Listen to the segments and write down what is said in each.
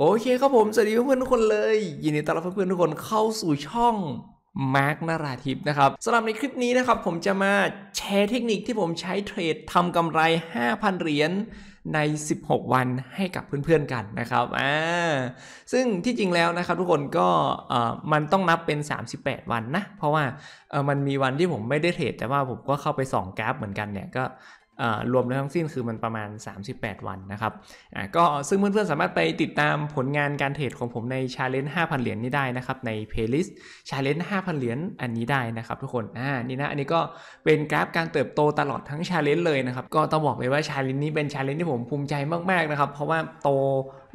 โอเคครับผม สวัสดีเพื่อนๆ ทุกคนเลยยินดีต้อนรับเพื่อนๆ ทุกคนเข้าสู่ช่องมาร์กนาราทิพนะครับสำหรับในคลิปนี้นะครับผมจะมาแชร์เทคนิคที่ผมใช้เทรดทำกำไร 5,000 เหรียญ ใน 16 วันให้กับเพื่อนๆ กันนะครับอ่าซึ่งที่จริงแล้วนะครับทุกคนก็เอ่อมันต้องนับเป็น 38 วันนะ เพราะว่าเออมันมีวันที่ผมไม่ได้เทรด แต่ว่าผมก็เข้าไปส่องกราฟเหมือนกันเนี่ยก็รวมแล้วทั้งสิ้นคือมันประมาณ 38 วันนะครับก็ซึ่งเพื่อนๆสามารถไปติดตามผลงานการเทรดของผมใน Challenge 5,000เหรียญนี้ได้นะครับใน Playlist Challenge 5,000เหรียญอันนี้ได้นะครับทุกคนอ่านี่นะอันนี้ก็เป็นกราฟการเติบโตตลอดทั้ง Challenge เลยนะครับก็ต้องบอกเลยว่า Challenge นี้เป็น Challenge ที่ผมภูมิใจมากๆนะครับ เพราะว่าโต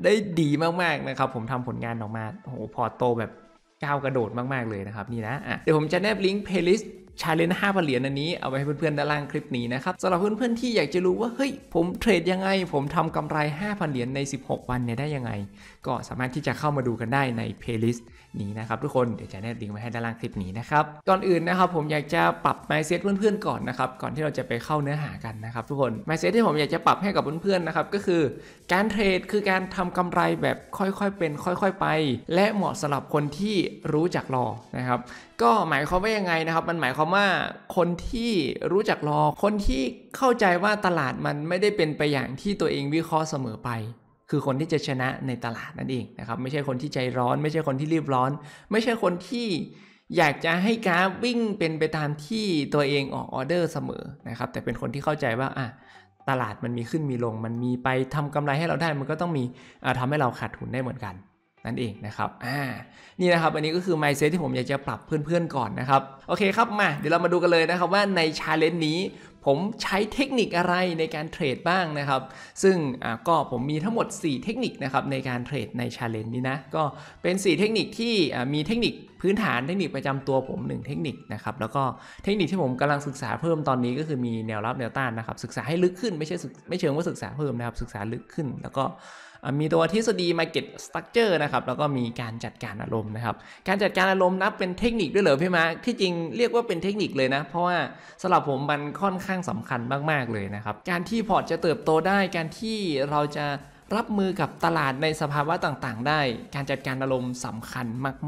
ได้ดีมากๆนะครับผมทำผลงานออกมาโอ้โหพอโตแบบก้าวกระโดดมากๆเลยนะครับนี่นะะเดี๋ยวผมจะแนบลิงก์ลย์ลิสต์ชาเลนจ์ห้าพันเหรียญ อันนี้เอาไว้ให้เพื่อนๆด้านล่างคลิปนี้ นะครับสำหรับเพื่อนๆ ที่อยากจะรู้ว่า เฮ้ย ผมเทรดยังไง ผมทำกำไร 5,000 เหรียญ ใน 16 วัน เนี่ย ได้ยังไง ก็สามารถที่จะเข้ามาดูกันได้ในเพลย์ลิสต์นี้นะครับทุกคนเดี๋ยวจะแนบลิงก์ไว้ให้ด้านล่างคลิปนี้นะครับ ก่อนอื่นนะครับผมอยากจะปรับไมซ์เซ t เพื่อนๆก่อนนะครับก่อนที่เราจะไปเข้าเนื้อหากันนะครับทุกคนไมซ์เซ t ที่ผมอยากจะปรับให้กับเพื่อนๆนะครับก็คือการเทรดคือการทำกำไรแบบค่อยๆ เป็นค่อย ๆไป และเหมาะสำหรับคนที่รู้จักรอนะครับก็หมายความว่ายังไงนะครับมันหมายความว่าคนที่รู้จักรอคนที่เข้าใจว่าตลาดมันไม่ได้เป็นไปอย่างที่ตัวเองวิเคราะห์เสมอไปคือคนที่จะชนะในตลาดนั่นเองนะครับไม่ใช่คนที่ใจร้อน ไม่ใช่คนที่รีบร้อน ไม่ใช่คนที่อยากจะให้กราฟวิ่งเป็นไปตามที่ตัวเองออกออเดอร์เสมอนะครับแต่เป็นคนที่เข้าใจว่าอ่ะตลาดมันมีขึ้นมีลง มันมีไปทำกำไรให้เราได้มันก็ต้องมีทำให้เราขาดทุนได้เหมือนกัน นั่นเองนะครับอ่านี่นะครับ อันนี้ก็คือ mindset ที่ผมอยากจะปรับเพื่อน ๆ ก่อนนะครับโอเคครับมา เดี๋ยวเรามาดูกันเลยนะครับ ว่าในชาเลนจ์นี้ผม ใช้เทคนิคอะไรในการเทรดบ้างนะครับ ซึ่งก็ผมมีทั้งหมด 4 เทคนิคนะครับ ในการเทรดในชาเลนจ์นี้นะ ก็เป็น 4 เทคนิคที่มีเทคนิคพื้นฐานเทคนิคประจำตัวผม 1 เทคนิคนะครับแล้วก็เทคนิคที่ผมกำลังศึกษาเพิ่มตอนนี้ก็คือมีแนวรับแนวต้านนะครับศึกษาให้ลึกขึ้นไม่ใช่ไม่เชิงว่าศึกษาเพิ่มนะครับศึกษาลึกขึ้น แล้วก็มีตัวทฤษฎี Market Structure นะครับ แล้วก็มีการจัดการอารมณ์นะครับ การจัดการอารมณ์นับเป็นเทคนิคด้วยเหรอพี่มาที่จริงเรียกว่าเป็นเทคนิคเลยนะ เพราะว่าสำหรับผมมันค่อนข้างสำคัญมาก ๆ เลยนะครับ การที่พอร์ตจะเติบโตได้การที่เราจะรับมือกับตลาดในสภาวะต่าง ๆ ได้ การจัดการอารมณ์สำคัญ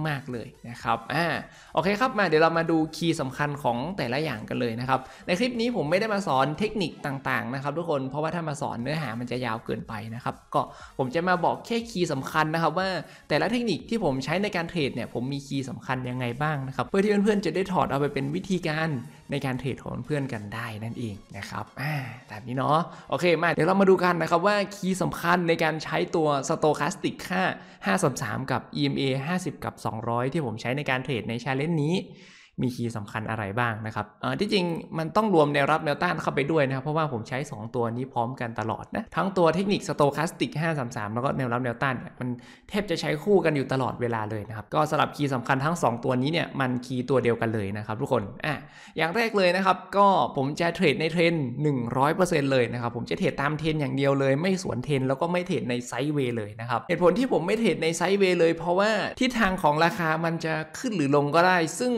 มาก ๆ เลยนะครับ อ่า โอเคครับมา เดี๋ยวเรามาดูคีย์สำคัญของแต่ละอย่างกันเลยนะครับ ในคลิปนี้ผมไม่ได้มาสอนเทคนิคต่างๆนะครับทุกคน เพราะว่าถ้ามาสอนเนื้อหามันจะยาวเกินไปนะครับ ก็ผมจะมาบอกแค่คีย์สำคัญนะครับ ว่าแต่ละเทคนิคที่ผมใช้ในการเทรดเนี่ยผมมีคีย์สำคัญยังไงบ้างนะครับ เพื่อที่เพื่อนๆจะได้ถอดเอาไปเป็นวิธีการในการเทรดของเพื่อนกันได้นั่นเองนะครับ อ่า แบบนี้เนาะ โอเคมา เดี๋ยวเรามาดูกันนะครับว่าคีย์สำคัญในในการใช้ตัว stochastic ค่า533กับ EMA 50 กับ 200 ที่ผมใช้ในการเทรดในชาเลนจ์นี้มีคีย์สำคัญอะไรบ้างนะครับที่จริงมันต้องรวมแนวรับแนวต้านเข้าไปด้วยนะครับ เพราะว่าผมใช้ 2 ตัวนี้พร้อมกันตลอดนะ ทั้งตัวเทคนิคสโตคาสติก533 แล้วก็แนวรับแนวต้านเนี่ยมันแทบจะใช้คู่กันอยู่ตลอดเวลาเลยนะครับ ก็สลับคีย์สำคัญทั้ง2ตัวนี้เนี่ยมันคีย์ตัวเดียวกันเลยนะครับทุกคน อ่ะ อย่างแรกเลยนะครับก็ผมจะเทรดในเทรน100%เลยนะครับผมจะเทรดตามเทรนอย่างเดียวเลย ไม่สวนเทรนแล้วก็ไม่เทรดในไซด์เวย์เลยนะครับเหตุผลที่ผมไม่เทรดในไซด์เวย์เลยเพราะว่าทิศทางของราคามันจะขึ้นหรือลงก็ได้ซึ่ง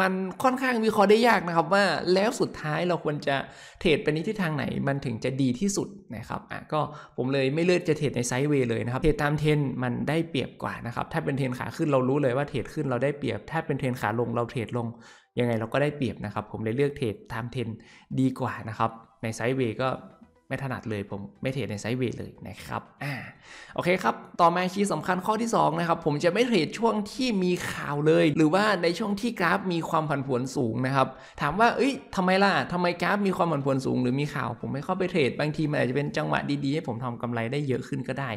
มันค่อนข้างวิเคราะห์ได้ยากนะครับว่าแล้วสุดท้ายเราควรจะเทรดไปในทิศทางไหน มันถึงจะดีที่สุดนะครับอ่ะก็ผมเลยไม่เลือกจะเทรดในไซด์เวย์เลยนะครับ เทรดตามเทรนมันได้เปรียบกว่านะครับ ถ้าเป็นเทรนขาขึ้นเรารู้เลยว่าเทรดขึ้นเราได้เปรียบ ถ้าเป็นเทรนขาลงเราเทรดลงยังไงเราก็ได้เปรียบนะครับผมเลยเลือกเทรดตามเทรนดีกว่านะครับในไซด์เวย์ก็ไม่ถนัดเลยผมไม่เทรดในไซด์เวย์เลยนะครับ อ่า โอเคครับ ต่อมาคีย์สำคัญข้อที่2นะครับผมจะไม่เทรดช่วงที่มีข่าวเลย หรือว่าในช่วงที่กราฟ มีความผันผวนสูงนะครับถามว่าเอ้ยทำไมล่ะทำไมกราฟมีความผันผวนสูงหรือมีข่าวผมไม่เข้าไปเทรดบางทีมันอาจจะเป็นจังหวะดีๆให้ผมทำกำไรได้เยอะขึ้นก็ได้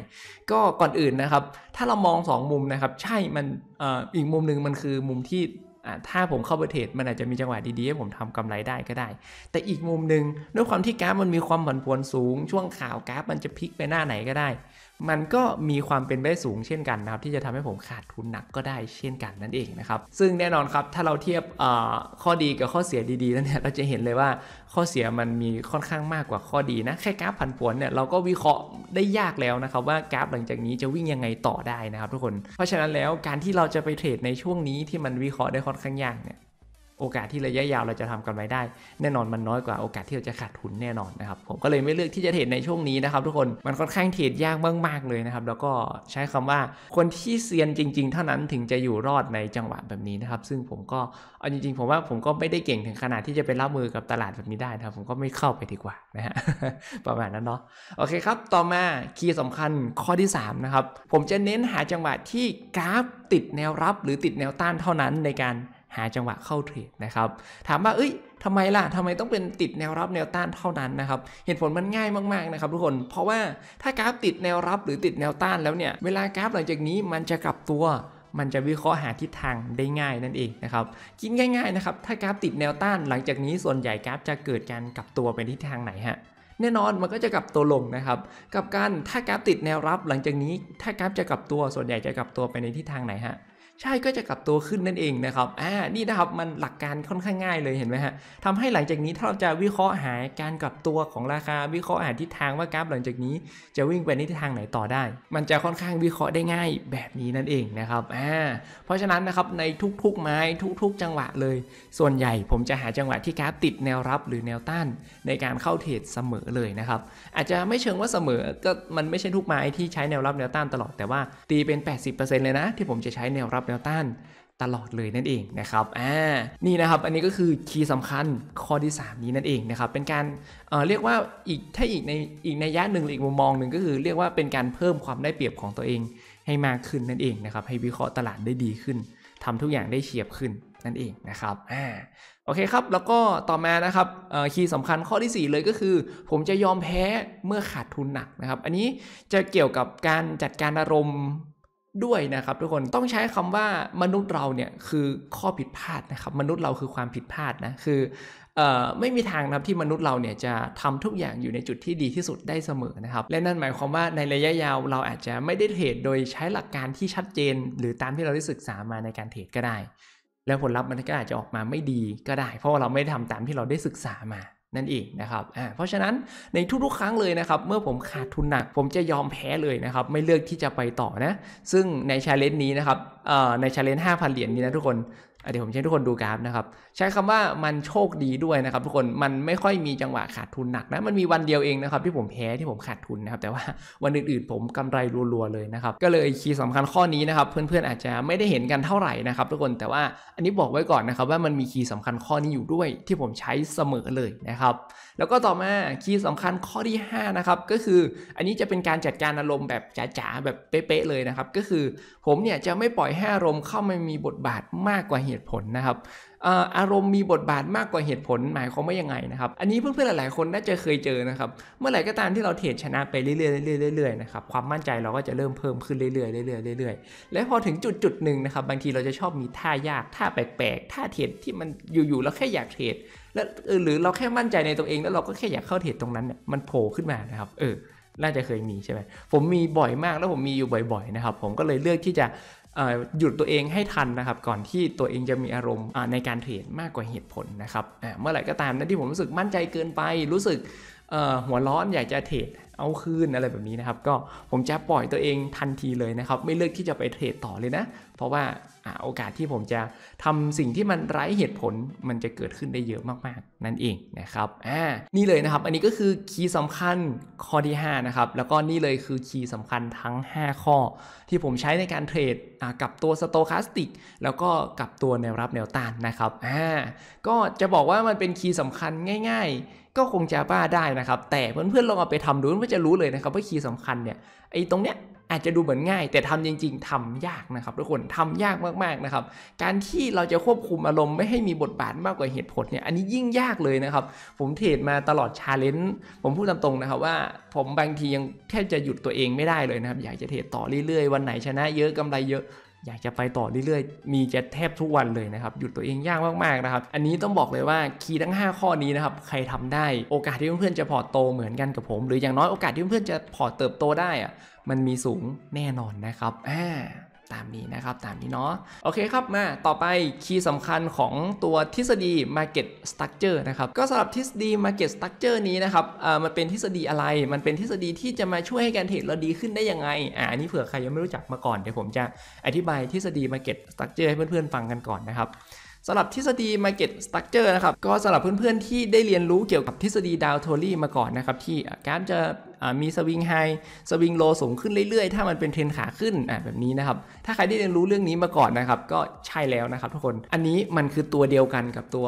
ก็ก่อนอื่นนะครับถ้าเรามอง 2 มุมนะครับใช่ มันออีกมุมหนึ่งมันคือมุมที่ถ้าผมเข้าไปเทรดมันอาจจะมีจังหวะดี ๆ ให้ผมทำกำไรได้ก็ได้ แต่อีกมุมหนึ่งด้วยความที่กราฟมันมีความผันผวนสูง ช่วงข่าวกราฟมันจะพลิกไปหน้าไหนก็ได้มันก็มีความเป็นไปได้สูงเช่นกันนะครับที่จะทำให้ผมขาดทุนหนักก็ได้เช่นกันนั่นเองนะครับซึ่งแน่นอนครับถ้าเราเทียบข้อดีกับข้อเสียดีๆแล้วเนี่ยเราจะเห็นเลยว่าข้อเสียมันมีค่อนข้างมากกว่าข้อดีนะแค่กราฟผันผวนเนี่ยเราก็วิเคราะห์ได้ยากแล้วนะครับ ว่ากราฟหลังจากนี้จะวิ่งยังไงต่อได้นะครับ ทุกคนเพราะฉะนั้นแล้วการที่เราจะไปเทรดในช่วงนี้ที่มันวิเคราะห์ได้ค่อนข้างยากเนี่ยโอกาสที่ระยะยาวเราจะทำกำไรได้ แน่นอนมันน้อยกว่าโอกาสที่เราจะขาดทุนแน่นอนนะครับผมก็เลยไม่เลือกที่จะเทรดในช่วงนี้นะครับทุกคนมันค่อนข้างเทรดยากมากๆเลยนะครับแล้วก็ใช้คำว่าคนที่เซียนจริง ๆ เท่านั้นถึงจะอยู่รอดในจังหวะแบบนี้นะครับ ซึ่งผมก็เอาจริงๆผมว่าผมก็ไม่ได้เก่งถึงขนาดที่จะไปรับมือกับตลาดแบบนี้ได้นะครับผมก็ไม่เข้าไปดีกว่านะฮะประมาณนั้นเนาะโอเคครับต่อมาคีย์สำคัญข้อที่3นะครับผมจะเน้นหาจังหวะที่กราฟติดแนวรับ หรือติดแนวต้านเท่านั้นในการาจังหวะเข้าเทรดนะครับถามว่าเอ้ยทำไมล่ะทำไมต้องเป็นติดแนวรับแนวต้านเท่านั้นนะครับเหตุผลมันง่ายมาก ๆนะครับทุกคน เพราะว่าถ้ากราฟติดแนวรับหรือติดแนวต้านแล้วเนี่ย เวลากราฟหลังจากนี้มันจะกลับตัว มันจะวิเคราะห์หาทิศทางได้ง่ายนั่นเองนะครับคิดง่ายๆนะครับถ้ากราฟติดแนวต้านหลังจากนี้ส่วนใหญ่กราฟจะเกิดการกลับตัวไปทิศทางไหนฮะแน่นอนมันก็จะกลับตัวลงนะครับกับการถ้ากราฟติดแนวรับหลังจากนี้ ถ้ากราฟจะกลับตัวส่วนใหญ่จะกลับตัวไปในทิศทางไหนฮะใช่ก็จะกลับตัวขึ้นนั่นเองนะครับ อ่า นี่นะครับมันหลักการค่อนข้างง่ายเลยเห็นไหมฮะทำให้หลังจากนี้ถ้าเราจะวิเคราะห์หาการกลับตัวของราคาวิเคราะห์หาทิศทางว่ากราฟ หลังจากนี้จะวิ่งไปในทิศทางไหนต่อได้ มันจะค่อนข้างวิเคราะห์ได้ง่ายแบบนี้นั่นเองนะครับ อ่า เพราะฉะนั้นนะครับในทุก ๆไม้ทุก ๆจังหวะเลย ส่วนใหญ่ผมจะหาจังหวะที่กราฟติดแนวรับหรือแนวต้านในการเข้าเทรดเสมอเลยนะครับ อาจจะไม่เชิงว่าเสมอ ก็มันไม่ใช่ทุกไม้ที่ใช้แนวรับแนวต้านตลอดแต่ว่าตีเป็น 80%เลยนะที่ผมจะใช้แนวรับเดลต้านตลอดเลยนั่นเองนะครับ อ่า นี่นะครับ อันนี้ก็คือคีย์สำคัญข้อที่ 3 นี้นั่นเองนะครับ เป็นการเเรียกว่าอีกถ้าอีกในอีกในยะหนึ่งหรืออีกมุมมองหนึ่งก็คือเรียกว่าเป็นการเพิ่มความได้เปรียบของตัวเองให้มากขึ้นนั่นเองนะครับ ให้วิเคราะห์ตลาดได้ดีขึ้น ทำทุกอย่างได้เฉียบขึ้นนั่นเองนะครับ อ่า โอเคครับ แล้วก็ต่อมานะครับคีย์สำคัญข้อที่ 4 เลยก็คือ ผมจะยอมแพ้เมื่อขาดทุนหนักนะครับ อันนี้จะเกี่ยวกับการจัดการอารมณ์ด้วยนะครับทุกคนต้องใช้คำว่ามนุษย์เราเนี่ยคือข้อผิดพลาดนะครับ มนุษย์เราคือความผิดพลาดนะคือไม่มีทางนะับที่มนุษย์เราเนี่ยจะทำทุกอย่างอยู่ในจุดที่ดีที่สุดได้เสมอนะครับ และนั่นหมายความว่าในระยะยาว เราอาจจะไม่ได้เทรดโดยใช้หลักการที่ชัดเจน หรือตามที่เราได้ศึกษามาในการเทรดก็ได้ แล้วผลลัพธ์มันก็อาจจะออกมาไม่ดีก็ได้ เพราะาเราไม่ทำตามที่เราได้ศึกษามานั่นเองนะครับ อ่า เพราะฉะนั้นในทุกๆครั้งเลยนะครับ เมื่อผมขาดทุนหนัก ผมจะยอมแพ้เลยนะครับ ไม่เลือกที่จะไปต่อนะ ซึ่งในชาเลนจ์นี้นะครับอ่ในชาเลนจ์ห้าพันเหรียญนี้นะทุกคนเดี๋ยวผมให้ทุกคนดูกราฟนะครับใช้คำว่ามันโชคดีด้วยนะครับ ทุกคนมันไม่ค่อยมีจังหวะขาดทุนหนักนะมันมีวันเดียวเองนะครับที่ผมแพ้ที่ผมขาดทุนนะครับแต่ว่าวันอื่นๆผมกำไรรัวๆเลยนะครับก็เลยคีย์สำคัญข้อนี้นะครับเพื่อนๆ อาจจะไม่ได้เห็นกันเท่าไหร่นะครับทุกคนแต่ว่าอันนี้บอกไว้ก่อนนะครับว่ามันมีคีย์สำคัญข้อนี้อยู่ด้วย ที่ผมใช้เสมอเลยนะครับ แล้วก็ต่อมาคีย์สำคัญข้อที่5นะครับก็คืออันนี้จะเป็นการจัดการอารมณ์แบบจ๋าๆแบบเป๊ะๆเลยนะครับก็คือผมเนี่ยจะไม่ปล่อยให้อารมณ์เข้ามามีบทบาทมากกว่าเหตุผลนะครับอารมณ์มีบทบาทมากกว่าเหตุผลหมายความว่ายังไงนะครับอันนี้เพื่อนๆหลายๆคนน่าจะเคยเจอนะครับเมื่อไหร่ก็ตามที่เราเทรดชนะไปเรื่อยๆเรื่อยๆนะครับความมั่นใจเราก็จะเริ่มเพิ่มขึ้นเรื่อยๆเรื่อยๆเรื่อยๆและพอถึงจุดจุดหนึ่งนะครับบางทีเราจะชอบมีท่ายากท่าแปลกๆท่าเทรดที่มันอยู่ๆเราแค่อยากเทรดแล้วหรือเราแค่มั่นใจในตัวเอง แล้วเราก็แค่อยากเข้าเทรดตรงนั้นเนี่ยมันโผล่ขึ้นมานะครับเออน่าจะเคยมีใช่ไหมผมมีบ่อยมากแล้วผมมีอยู่บ่อยๆนะครับผมก็เลยเลือกที่จะหยุดตัวเองให้ทันนะครับก่อนที่ตัวเองจะมีอารมณ์ในการเทรดมากกว่าเหตุผลนะครับเมื่อไหร่ก็ตามนะที่ผมรู้สึกมั่นใจเกินไป รู้สึกหัวร้อนอยากจะเทรดเอาคืนอะไรแบบนี้นะครับก็ผมจะปล่อยตัวเองทันทีเลยนะครับไม่เลือกที่จะไปเทรดต่อเลยนะ เพราะว่าอโอกาสที่ผมจะทำสิ่งที่มันไร้เหตุผลมันจะเกิดขึ้นได้เยอะมาก ๆ นั่นเองนะครับอ่านี่เลยนะครับอันนี้ก็คือคีย์สำคัญข้อที่5นะครับแล้วก็นี่เลยคือคีย์สำคัญทั้ง 5 ข้อ ที่ผมใช้ในการเทรดกับตัวสโตคาสติกแล้วก็กับตัวแนวรับแนวต้านนะครับอ่าก็จะบอกว่ามันเป็นคีย์สำคัญง่ายก็คงจะบ้าได้นะครับแต่เพื่อนๆลองเอาไปทำดูเพื่อจะรู้เลยนะครับว่าคีย์สำคัญเนี่ยไอ้ตรงเนี้ยอาจจะดูเหมือนง่าย แต่ทำจริง ๆ ทำยากนะครับทุกคนทำยากมากๆนะครับการที่เราจะควบคุมอารมณ์ไม่ให้มีบทบาทมากกว่าเหตุผลเนี่ยอันนี้ยิ่งยากเลยนะครับผมเทรดมาตลอดชาเลนจ์ผมพูดตามตรงนะครับว่าผมบางทียังแทบจะหยุดตัวเองไม่ได้เลยนะครับอยากจะเทรดต่อเรื่อยๆวันไหนชนะเยอะกำไรเยอะอยากจะไปต่อเรื่อยๆ มีจะแทบทุกวันเลยนะครับ หยุดตัวเองยากมากๆนะครับ อันนี้ต้องบอกเลยว่าคีย์ทั้ง 5 ข้อนี้นะครับ ใครทำได้โอกาสที่เพื่อนๆจะพอโตเหมือนกันกับผม หรืออย่างน้อยโอกาสที่เพื่อนๆจะพอเติบโตได้อะมันมีสูงแน่นอนนะครับอ่าตามนี้นะครับตามนี้เนาะโอเคครับมาต่อไปคีย์สำคัญของตัวทฤษฎี Market Structure นะครับก็สำหรับทฤษฎี Market Structure นี้นะครับมันเป็นทฤษฎีอะไรมันเป็นทฤษฎีที่จะมาช่วยให้การเทรดเราดีขึ้นได้ยังไงอ่านี่เผื่อใครยังไม่รู้จักมาก่อนเดี๋ยวผมจะอธิบายทฤษฎี Market Structure ให้เพื่อนๆฟังกันก่อนนะครับสำหรับทฤษฎี Market Structure นะครับก็สำหรับเพื่อนๆที่ได้เรียนรู้เกี่ยวกับทฤษฎีดาวโทลี่มาก่อนนะครับที่การจะมีสวิงไฮสวิงโลสูงขึ้นเรื่อยๆ ถ้ามันเป็นเทรนขาขึ้นแบบนี้นะครับถ้าใครได้เรียนรู้เรื่องนี้มาก่อนนะครับก็ใช่แล้วนะครับทุกคนอันนี้มันคือตัวเดียวกันกับตัว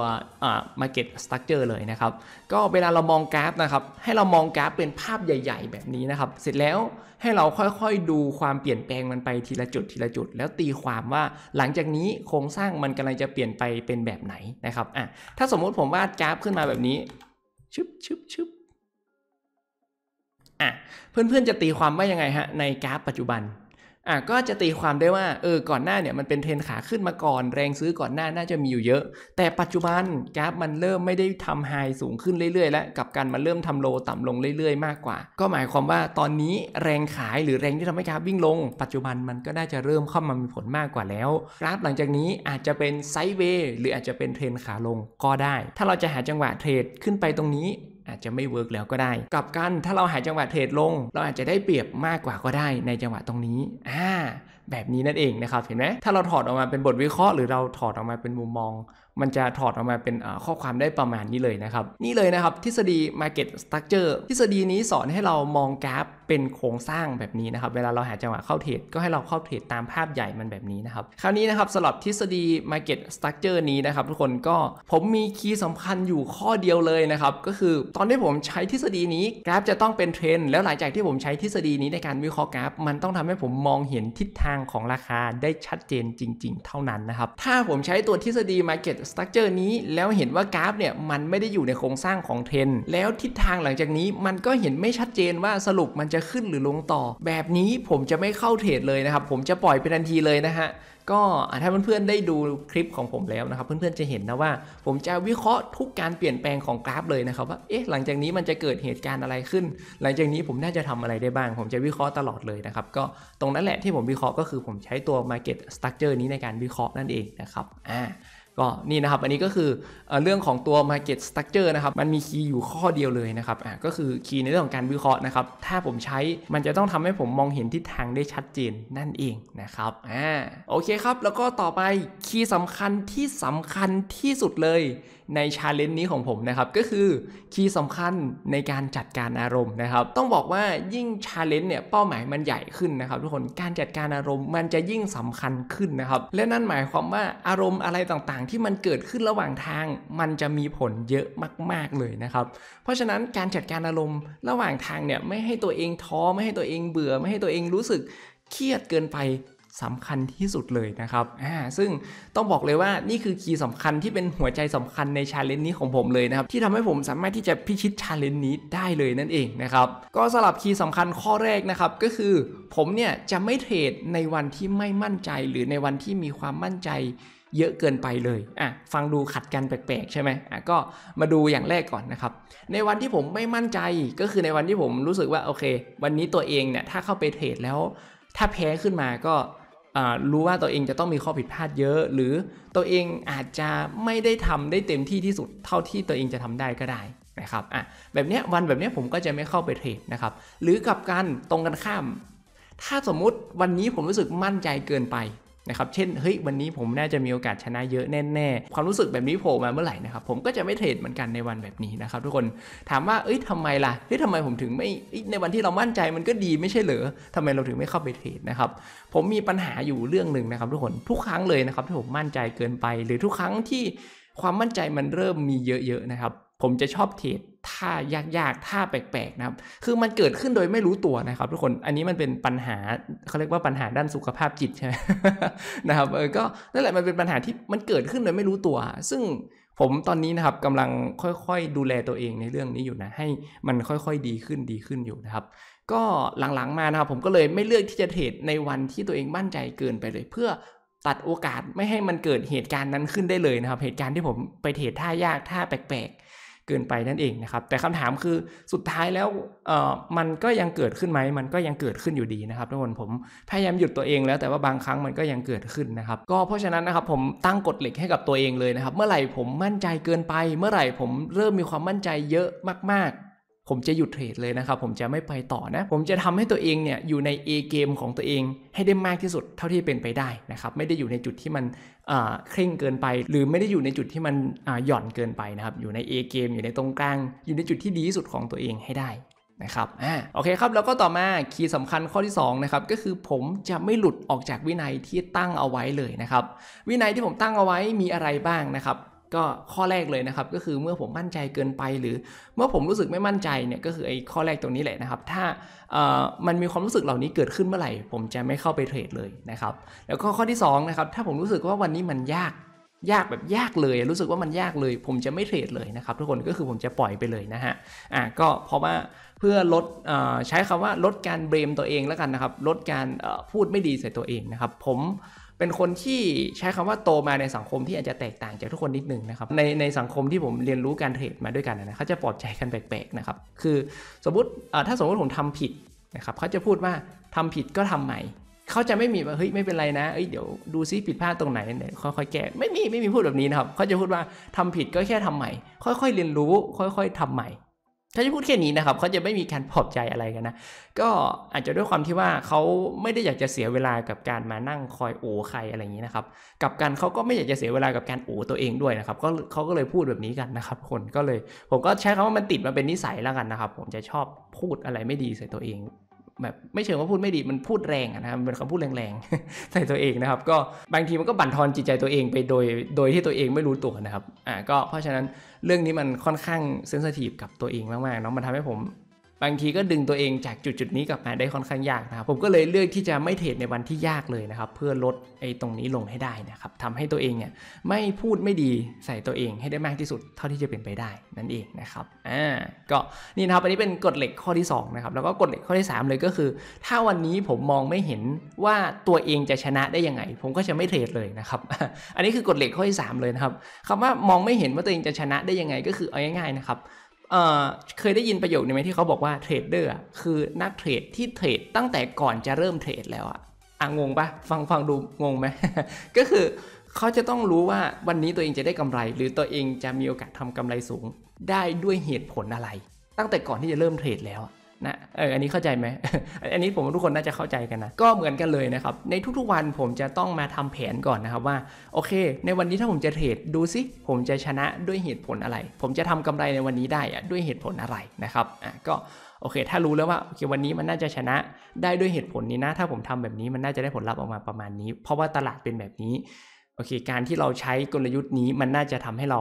มาร์เก็ตสตั๊กเจอเลยนะครับ ก็เวลาเรามองกราฟนะครับให้เรามองกราฟเป็นภาพใหญ่ๆ แบบนี้นะครับเสร็จแล้วให้เราค่อยๆ ดูความเปลี่ยนแปลงมันไปทีละจุดทีละจุด แล้วตีความว่าหลังจากนี้โครงสร้างมันกำลังจะเปลี่ยนไปเป็นแบบไหนนะครับอ่ะถ้าสมมติผมวาดกราฟขึ้นมาแบบนี้ชึบชึบชึบ่ะเพื่อนๆจะตีความว่ายังไงฮะในกราฟปัจจุบันอ่ะก็จะตีความได้ว่าเออก่อนหน้าเนี่ยมันเป็นเทรนขาขึ้นมาก่อน แรงซื้อก่อนหน้าน่าจะมีอยู่เยอะ แต่ปัจจุบันกราฟมันเริ่มไม่ได้ทำไฮสูงขึ้นเรื่อยๆแล้วกับการมันเริ่มทำโลต่ำลงเรื่อยๆมากกว่า ก็หมายความว่าตอนนี้แรงขายหรือแรงที่ทำให้กราฟวิ่งลงปัจจุบันมันก็น่าจะเริ่มเข้ามามีผลมากกว่าแล้วกราฟหลังจากนี้อาจจะเป็นไซด์เวย์หรืออาจจะเป็นเทรนขาลงก็ได้ ถ้าเราจะหาจังหวะเทรดขึ้นไปตรงนี้อาจจะไม่เวิร์กแล้วก็ได้ กลับกันถ้าเราหายจังหวะเทรดลง เราอาจจะได้เปรียบมากกว่าก็ได้ในจังหวะตรงนี้อ่าแบบนี้นั่นเองนะครับเห็นไหมถ้าเราถอดออกมาเป็นบทวิเคราะห์หรือเราถอดออกมาเป็นมุมมองมันจะถอดออกมาเป็นข้อความได้ประมาณนี้เลยนะครับนี่เลยนะครับทฤษฎี market structure ทฤษฎีนี้สอนให้เรามองกราฟเป็นโครงสร้างแบบนี้นะครับเวลาเราหาจังหวะเข้าเทรดก็ให้เราเข้าเทรดตามภาพใหญ่มันแบบนี้นะครับคราวนี้นะครับสำหรับทฤษฎี market structure นี้นะครับ ทุกคนก็ผมมีคีย์สำคัญอยู่ข้อเดียวเลยนะครับ ก็คือตอนที่ผมใช้ทฤษฎีนี้กราฟจะต้องเป็นเทรนด์แล้วหลังจากที่ผมใช้ทฤษฎีนี้ในการวิเคราะห์กราฟ มันต้องทำให้ผมมองเห็นทิศทางของราคาได้ชัดเจนจริง ๆ เท่านั้นนะครับถ้าผมใช้ตัวทฤษฎี market สตั๊กเจอร์นี้แล้วเห็นว่ากราฟเนี่ยมันไม่ได้อยู่ในโครงสร้างของเทรนแล้วทิศทางหลังจากนี้มันก็เห็นไม่ชัดเจนว่าสรุปมันจะขึ้นหรือลงต่อ แบบนี้ผมจะไม่เข้าเทรดเลยนะครับ ผมจะปล่อยไปทันทีเลยนะฮะก็ถ้าเพื่อนๆ ได้ดูคลิปของผมแล้วนะครับเพื่อนๆจะเห็นนะว่าผมจะวิเคราะห์ทุกการเปลี่ยนแปลงของกราฟเลยนะครับว่าเอ๊ะหลังจากนี้มันจะเกิดเหตุการณ์อะไรขึ้น หลังจากนี้ผมน่าจะทำอะไรได้บ้าง ผมจะวิเคราะห์ตลอดเลยนะครับก็ตรงนั้นแหละที่ผมวิเคราะห์ก็คือ ผมใช้ตัว market structure นี้ในการวิเคราะห์นั่นเองนะครับอ่าก็นี่นะครับอันนี้ก็คือเรื่องของตัว market structure นะครับมันมีคีย์อยู่ข้อเดียวเลยนะครับอ่ะก็คือคีย์ในเรื่องของการวิเคราะห์นะครับถ้าผมใช้มันจะต้องทำให้ผมมองเห็นทิศทางได้ชัดเจนนั่นเองนะครับอ่าโอเคครับ แล้วก็ต่อไปคีย์สำคัญที่สำคัญที่สุดเลยในชาเลนจ์นี้ของผมนะครับก็คือคีย์สำคัญในการจัดการอารมณ์นะครับต้องบอกว่ายิ่งชาเลนจ์เนี่ยเป้าหมายมันใหญ่ขึ้นนะครับทุกคนการจัดการอารมณ์มันจะยิ่งสำคัญขึ้นนะครับและนั่นหมายความว่าอารมณ์อะไรต่างที่มันเกิดขึ้นระหว่างทาง มันจะมีผลเยอะมาก ๆเลยนะครับ เพราะฉะนั้นการจัดการอารมณ์ระหว่างทางเนี่ยไม่ให้ตัวเองท้อไม่ให้ตัวเองเบื่อไม่ให้ตัวเองรู้สึกเครียดเกินไปสำคัญที่สุดเลยนะครับอ่าซึ่งต้องบอกเลยว่านี่คือคีย์สำคัญที่เป็นหัวใจสำคัญในชาเลนจ์นี้ของผมเลยนะครับที่ทำให้ผมสามารถที่จะพิชิตชาเลนจ์นี้ได้เลยนั่นเองนะครับก็สลับคีย์สำคัญข้อแรกนะครับก็คือผมเนี่ยจะไม่เทรดในวันที่ไม่มั่นใจหรือในวันที่มีความมั่นใจเยอะเกินไปเลย อ่ะ ฟังดูขัดกันแปลกๆ ใช่ไหมอ่ะก็มาดูอย่างแรกก่อนนะครับ ในวันที่ผมไม่มั่นใจก็คือในวันที่ผมรู้สึกว่าโอเค วันนี้ตัวเองเนี่ยถ้าเข้าไปเทรดแล้ว ถ้าแพ้ขึ้นมาก็รู้ว่าตัวเองจะต้องมีข้อผิดพลาดเยอะหรือตัวเองอาจจะไม่ได้ทำได้เต็มที่ที่สุดเท่าที่ตัวเองจะทำได้ก็ได้นะครับอ่ะแบบเนี้ยวันแบบเนี้ยผมก็จะไม่เข้าไปเทรดนะครับหรือกับการตรงกันข้าม ถ้าสมมุติวันนี้ผมรู้สึกมั่นใจเกินไปะครับเช่นเฮ้ยวันนี้ผมน่าจะมีโอกาสชนะเยอะแน่ๆความรู้สึกแบบนี้โผล่มาเมื่อไหร่นะครับ ผมก็จะไม่เทรดเหมือนกันในวันแบบนี้นะครับ ทุกคนถามว่าเอ้ยทำไมล่ะเฮ้ยทำไมผมถึงไม่ในวันที่เรามั่นใจมันก็ดีไม่ใช่เหรอทาไมเราถึงไม่เข้าไปเทรดนะครับ ผมมีปัญหาอยู่เรื่องหนึ่งนะครับ ทุกคนทุกครั้งเลยนะครับที่ผมมั่นใจเกินไป หรือทุกครั้งที่ความมั่นใจมันเริ่มมีเยอะๆนะครับผม จะชอบเทรดท่ายาก ๆ ท่า แปลกๆนะครับคือมันเกิดขึ้นโดยไม่รู้ตัวนะครับทุกคนอันนี้มันเป็นปัญหาเขาเรียก ว่าปัญหาด้านสุขภาพจิตใช่ไหมนะครับเออก็นั่นแหละมันเป็นปัญหาที่มันเกิดขึ้น โดย ไม่รู้ตัว ซึ่งผมตอนนี้นะครับกำลังค่อย ๆดูแลตัวเองในเรื่องนี้อยู่นะ ให้มันค่อยๆดีขึ้นดีขึ้นอยู่นะครับก็หลังๆมานะครับ ผมก็เลยไม่เลือกที่จะเทรดในวันที่ตัวเองมั่นใจเกินไปเลย เพื่อตัดโอกาสไม่ให้มันเกิดเหตุการณ์นั้นขึ้นได้เลยนะครับ เหตุการณ์ที่ผมไปเทรดท่ายากท่าแปลกๆเกินไปนั่นเองนะครับ แต่คำถามคือสุดท้ายแล้วเอ่อมันก็ยังเกิดขึ้นไหมมันก็ยังเกิดขึ้นอยู่ดีนะครับทุกคนผมพยายามหยุดตัวเองแล้ว แต่ว่าบางครั้งมันก็ยังเกิดขึ้นนะครับ ก็เพราะฉะนั้นนะครับผมตั้งกฎเหล็กให้กับตัวเองเลยนะครับเมื่อไหร่ผมมั่นใจเกินไป เมื่อไหร่ผมเริ่มมีความมั่นใจเยอะมากผมจะหยุดเทรดเลยนะครับ ผมจะไม่ไปต่อนะ ผมจะทำให้ตัวเองเนี่ยอยู่ใน A เกมของตัวเอง ให้ได้มากที่สุดเท่าที่เป็นไปได้นะครับ ไม่ได้อยู่ในจุดที่มันเคร่งเกินไป หรือไม่ได้อยู่ในจุดที่มันหย่อนเกินไปนะครับ อยู่ใน A เกมอยู่ในตรงกลางอยู่ในจุดที่ดีที่สุดของตัวเองให้ได้นะครับอ่าโอเคครับแล้วก็ต่อมาคีย์สำคัญข้อที่2นะครับก็คือผมจะไม่หลุดออกจากวินัยที่ตั้งเอาไว้เลยนะครับวินัยที่ผมตั้งเอาไว้มีอะไรบ้างนะครับก็ข้อแรกเลยนะครับก็คือเมื่อผมมั่นใจเกินไปหรือ เมื่อผมรู้สึกไม่มั่นใจเนี่ยก็คือไอ้ข้อแรกตรงนี้แหละนะครับ ถ้ามันมีความรู้สึกเหล่านี้เกิดขึ้นเมื่อไหร่ผมจะไม่เข้าไปเทรดเลยนะครับ แล้วก็ข้อที่2นะครับถ้าผมรู้สึกว่าวันนี้มันยากยากแบบยากเลย รู้สึกว่ามันยากเลย ผมจะไม่เทรดเลยนะครับทุกคนก็คือผมจะปล่อยไปเลยนะฮะอ่ะก็เพราะว่าเพื่อลดใช้คำว่าลดการเบรมตัวเองแล้วกันนะครับลดการพูดไม่ดีใส่ตัวเองนะครับผมเป็นคนที่ใช้คำว่าโตมาในสังคมที่อาจจะแตกต่างจากทุกคนนิดนึงนะครับในในสังคมที่ผมเรียนรู้การเทรดมาด้วยกันนะเขาจะปลอบใจกันแปลกๆนะครับคือสมมติถ้าสมมติผมทำผิดนะครับเขาจะพูดว่าทำผิดก็ทำใหม่เขาจะไม่มีว่าเฮ้ยไม่เป็นไรนะเอ้ยเดี๋ยวดูซิผิดพลาดตรงไหนเนี่ยค่อยๆแก้ไม่มีไม่มีพูดแบบนี้นะครับเขาจะพูดว่าทำผิดก็แค่ทำใหม่ ค่อยๆเรียนรู้ค่อยๆทำใหม่ถ้าจะพูดแค่นี้นะครับเขาจะไม่มีการพอบใจอะไรกันนะ ก็อาจจะด้วยความที่ว่าเขาไม่ได้อยากจะเสียเวลากับการมานั่งคอยโอใครอะไรอย่างนี้นะครับกับการเขาก็ไม่อยากจะเสียเวลากับการโอตัวเองด้วยนะครับก็เขาก็เลยพูดแบบนี้กันนะครับคนก็เลยผมก็ใช้คำว่ามันติดมาเป็นนิสัยแล้วกันนะครับ ผมจะชอบพูดอะไรไม่ดีใส่ตัวเองแบบไม่เชิงว่าพูดไม่ดีมันพูดแรงนะครับเป็นคำพูดแรงๆใส่ตัวเองนะครับก็บางทีมันก็บั่นทอนจิตใจตัวเองไปโดยโดยที่ตัวเองไม่รู้ตัวนะครับอ่าก็เพราะฉะนั้นเรื่องนี้มันค่อนข้างเซนสทีฟกับตัวเองมากๆเนาะมันทำให้ผมบางทีก็ดึงตัวเองจากจุดจุดนี้กลับมาได้ค่อนข้างยากนะครับ ผมก็เลยเลือกที่จะไม่เทรดในวันที่ยากเลยนะครับ เพื่อลดไอ้ตรงนี้ลงให้ได้นะครับทำให้ตัวเองเนี่ยไม่พูดไม่ดีใส่ตัวเองให้ได้มากที่สุดเท่าที่จะเป็นไปได้ นั่นเองนะครับอ่าก็นี่นะครับอันนี้เป็นกฎเหล็กข้อที่2นะครับแล้วก็กฎเหล็กข้อที่ 3 เลยก็คือ ถ้าวันนี้ผมมองไม่เห็นว่าตัวเองจะชนะได้ยังไง ผมก็จะไม่เทรดเลยนะครับอันนี้คือกฎเหล็กข้อที่3เลยนะครับคำว่ามองไม่เห็นว่าตัวเองจะชนะได้ยังไงก็คือเอาง่ายๆนะครับเออเคยได้ยินประโยคนี้ไหมที่เขาบอกว่าเทรดเดอร์คือนักเทรดที่เทรดตั้งแต่ก่อนจะเริ่มเทรดแล้วอะอ่ะงงปะฟังฟังดูงงไหมก็คือ เขาจะต้องรู้ว่าวันนี้ตัวเองจะได้กำไร หรือตัวเองจะมีโอกาสทำกำไรสูง ได้ด้วยเหตุผลอะไร ตั้งแต่ก่อนที่จะเริ่มเทรดแล้วนะเอออันนี้เข้าใจไหม อันนี้ผมทุกคนน่าจะเข้าใจกันนะ ก็เหมือนกันเลยนะครับ ในทุกๆวันผมจะต้องมาทำแผนก่อนนะครับว่า โอเค ในวันนี้ถ้าผมจะเทรดดูซิ ผมจะชนะด้วยเหตุผลอะไร ผมจะทำกำไรในวันนี้ได้อะด้วยเหตุผลอะไรนะครับ อ่ะ ก็ โอเค ถ้ารู้แล้วว่า โอเค วันนี้มันน่าจะชนะได้ด้วยเหตุผลนี้นะ ถ้าผมทำแบบนี้มันน่าจะได้ผลลัพธ์ออกมาประมาณนี้ เพราะว่าตลาดเป็นแบบนี้โอเค การที่เราใช้กลยุทธ์นี้มันน่าจะทำให้เรา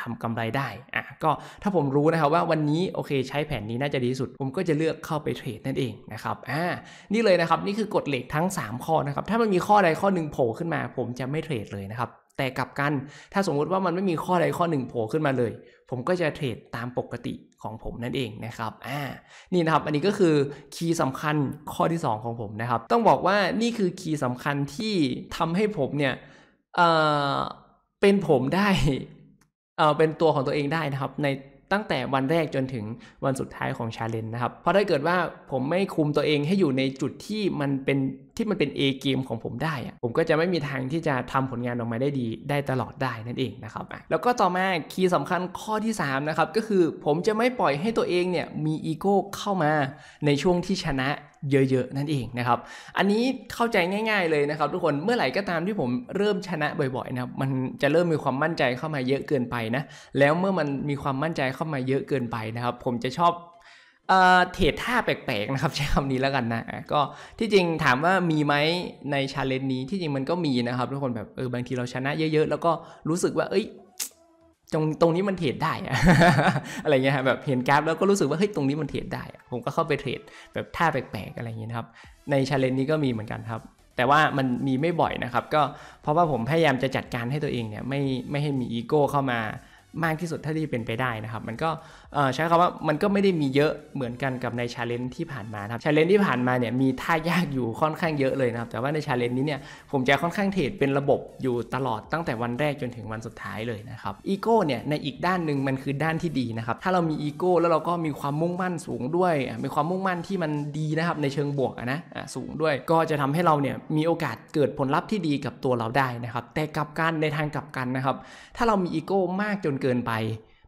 ทำกำไรได้อ่ะก็ถ้าผมรู้นะครับว่าวันนี้โอเคใช้แผนนี้น่าจะดีสุด ผมก็จะเลือกเข้าไปเทรดนั่นเองนะครับ อ่า นี่เลยนะครับนี่คือกฎเหล็กทั้ง3ข้อนะครับถ้ามันมีข้อใดข้อหนึ่งโผล่ขึ้นมา ผมจะไม่เทรดเลยนะครับแต่กลับกันถ้าสมมุติว่ามันไม่มีข้อใดข้อหนึ่งโผล่ขึ้นมาเลย ผมก็จะเทรดตามปกติของผมนั่นเองนะครับ อ่า นี่นะครับอันนี้ก็คือคีย์สำคัญข้อที่ 2 ของผมนะครับต้องบอกว่านี่คือคีย์สำคัญที่ทำให้ผมเนี่ยเอ่อเป็นผมได้เอ่อเป็นตัวของตัวเองได้นะครับ ในตั้งแต่วันแรกจนถึงวันสุดท้ายของชาเลนจ์นะครับ เพราะถ้าเกิดว่าผมไม่คุมตัวเองให้อยู่ในจุดที่มันเป็นที่มันเป็น A เกมของผมได้ผมก็จะไม่มีทางที่จะทำผลงานออกมาได้ดี ได้ตลอดได้นั่นเองนะครับแล้วก็ต่อมาคีย์สำคัญข้อที่3นะครับก็คือผมจะไม่ปล่อยให้ตัวเองเนี่ยมีอีโก้เข้ามาในช่วงที่ชนะเยอะๆนั่นเองนะครับอันนี้เข้าใจง่าย ๆเลยนะครับ ทุกคนเมื่อไหร่ก็ตามที่ผมเริ่มชนะบ่อยๆนะมันจะเริ่มมีความมั่นใจเข้ามาเยอะเกินไปนะแล้วเมื่อมันมีความมั่นใจเข้ามาเยอะเกินไปนะครับผมจะชอบเทรดท่าแปลกๆนะครับใช้คำนี้แล้วกันนะก็ที่จริงถามว่ามีไหมในชาเลนจ์นี้ที่จริงมันก็มีนะครับทุกคนแบบเออบางทีเราชนะเยอะๆ แล้วก็รู้สึกว่าเอ้ยตรงตรงนี้มันเทรดได้ อะอะไรเงี้ยแบบเห็นกราฟแล้วก็รู้สึกว่าเฮ้ยตรงนี้มันเทรดได้ ผมก็เข้าไปเทรดแบบท่าแปลกๆ อะไรเงี้ยครับ ในชาเลนจ์นี้ก็มีเหมือนกันครับ แต่ว่ามันมีไม่บ่อยนะครับก็เพราะว่าผมพยายามจะจัดการให้ตัวเองเนี่ยไม่ไม่ให้มีอีโก้เข้ามามากที่สุดเท่าที่เป็นไปได้นะครับ มันก็ใช้คำว่ามันก็ไม่ได้มีเยอะเหมือนกันกับในชาเลนจ์ที่ผ่านมาครับชาเลนจ์ที่ผ่านมาเนี่ยมีท่ายากอยู่ค่อนข้างเยอะเลยนะครับแต่ว่าในชาเลนจ์นี้เนี่ยผมจะค่อนข้างเทรดเป็นระบบอยู่ตลอดตั้งแต่วันแรกจนถึงวันสุดท้ายเลยนะครับอีโก้เนี่ยในอีกด้านหนึ่งมันคือด้านที่ดีนะครับถ้าเรามีอีโก้แล้วเราก็มีความมุ่งมั่นสูงด้วย มีความมุ่งมั่นที่มันดีนะครับในเชิงบวกนะสูงด้วยก็จะทำให้เราเนี่ยมีโอกาสเกิดผลลัพธ์ที่ดีกับตัวเราได้นะครับแต่กลับกันในทางกลับกันนะครับ ถ้าเรามีอีโก้มากจนเกินไป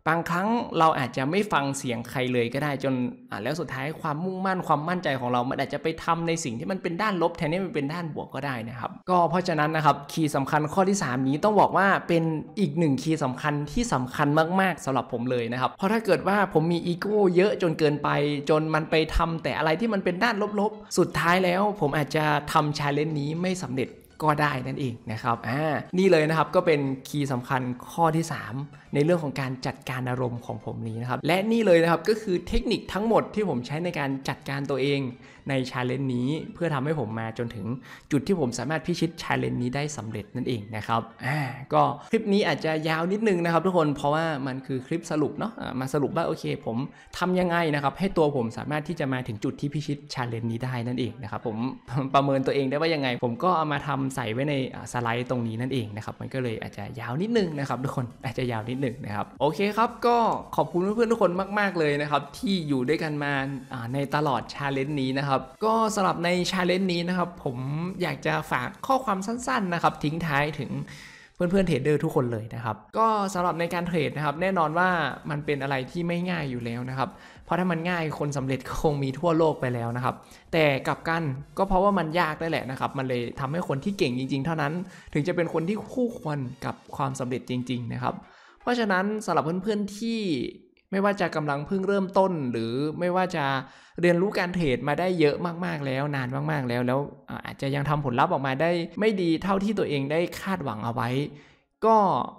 บางครั้งเราอาจจะไม่ฟังเสียงใครเลยก็ได้จนแล้วสุดท้ายความมุ่งมั่นความมั่นใจของเรา มันอาจจะไปทำในสิ่งที่มันเป็นด้านลบแทนที่มันเป็นด้านบวกก็ได้ นะครับ ก็เพราะฉะนั้นนะครับคีย์สาคัญข้อที่ 3 นี้ต้องบอกว่าเป็นอีกหนึ่งคีย์สำคัญที่สำคัญมากๆสำหรับผมเลยนะครับ เพราะถ้าเกิดว่าผมมีอีโก้เยอะจนเกินไป จนมันไปทำแต่อะไรที่มันเป็นด้านลบๆสุดท้ายแล้ว ผมอาจจะทำชาเลนจ์นี้ไม่สำเร็จก็ได้นั่นเองนะครับอ่านี่เลยนะครับก็เป็นคีย์สำคัญข้อที่ 3ในเรื่องของการจัดการอารมณ์ของผมนี้นะครับ และนี่เลยนะครับ ก็คือเทคนิคทั้งหมดที่ผมใช้ในการจัดการตัวเองในชาเลนจ์นี้ เพื่อทำให้ผมมาจนถึงจุดที่ผมสามารถพิชิตชาเลนจ์นี้ได้สำเร็จนั่นเองนะครับก็คลิปนี้อาจจะยาวนิดนึงนะครับทุกคนเพราะว่ามันคือคลิปสรุปเนาะมาสรุปว่าโอเคผมทำยังไงนะครับ ให้ตัวผมสามารถที่จะมาถึงจุดที่พิชิตชาเลนจ์นี้ได้นั่นเองนะครับผมประเมินตัวเองได้ว่ายังไงผมก็เอามาทำใส่ไว้ในสไลด์ตรงนี้นั่นเองนะครับมันก็เลยอาจจะยาวนิดนึงนะครับทุกคนอาจจะยาวนิดนึงนึ่งนะครับโอเคครับก็ขอบคุณเพื่อนๆทุกคนมาก ๆเลยนะครับ ที่อยู่ด้วยกันมาในตลอดชาเลนจ์นี้นะครับ ก็สำหรับในชาเลนจ์นี้นะครับ ผมอยากจะฝากข้อความสั้นๆนะครับ ทิ้งท้ายถึงเพื่อนเพื่อนเทรดเดอร์ทุกคนเลยนะครับ ก็สำหรับในการเทรดนะครับ แน่นอนว่ามันเป็นอะไรที่ไม่ง่ายอยู่แล้วนะครับ เพราะถ้ามันง่ายคนสำเร็จก็คงมีทั่วโลกไปแล้วนะครับ แต่กลับกันก็เพราะว่ามันยากได้แหละนะครับ มันเลยทำให้คนที่เก่งจริง ๆ เท่านั้น ถึงจะเป็นคนที่คู่ควรกับความสำเร็จจริง ๆ นะครับเพราะฉะนั้นสำหรับเพื่อนๆที่ไม่ว่าจะกำลังเพิ่งเริ่มต้น หรือไม่ว่าจะเรียนรู้การเทรดมาได้เยอะมากๆแล้ว นานมาก ๆแล้วแล้วอาจจะยังทำผลลัพธ์ออกมาได้ ไม่ดีเท่าที่ตัวเองได้คาดหวังเอาไว้ก็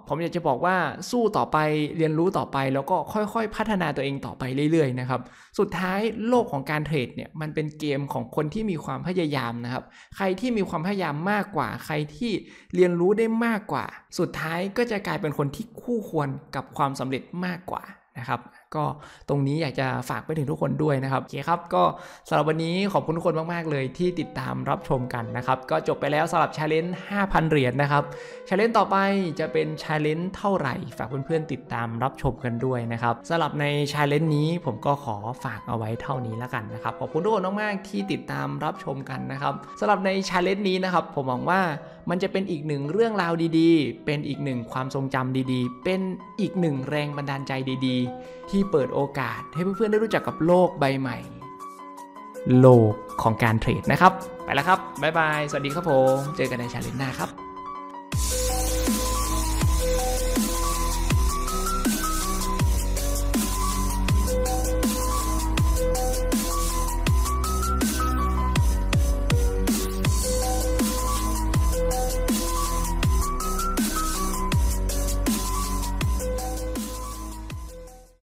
ผมอยากจะบอกว่าสู้ต่อไปเรียนรู้ต่อไปแล้วก็ค่อยๆพัฒนาตัวเองต่อไปเรื่อยๆนะครับ สุดท้ายโลกของการเทรดเนี่ยมันเป็นเกมของคนที่มีความพยายามนะครับ ใครที่มีความพยายามมากกว่า ใครที่เรียนรู้ได้มากกว่า สุดท้ายก็จะกลายเป็นคนที่คู่ควรกับความสำเร็จมากกว่านะครับก็ตรงนี้อยากจะฝากไปถึงทุกคนด้วยนะครับ โอเคครับ ก็สำหรับวันนี้ขอบคุณทุกคนมาก ๆเลยที่ติดตามรับชมกันนะครับก็จบไปแล้วสำหรับชาเลนจ์5,000 เหรียญนะครับชาเลนจ์ต่อไปจะเป็นชาเลนจ์เท่าไหร่ ฝากเพื่อนๆติดตามรับชมกันด้วยนะครับสำหรับในชาเลนจ์นี้ผมก็ขอฝากเอาไว้เท่านี้แล้วกันนะครับ ขอบคุณทุกคนมากๆ ที่ติดตามรับชมกันนะครับสำหรับในชาเลนจ์นี้นะครับผมหวังว่ามันจะเป็นอีกหนึ่งเรื่องราวดีๆ เป็นอีกหนึ่งความทรงจำดีๆ เป็นอีกหนึ่งแรงบันดาลใจดี ๆที่เปิดโอกาสให้เพื่อน ๆ ได้รู้จักกับโลกใบใหม่ โลกของการเทรดนะครับ ไปแล้วครับ บ๊ายบายสวัสดีครับผม เจอกันในชาเลนจ์หน้าครับ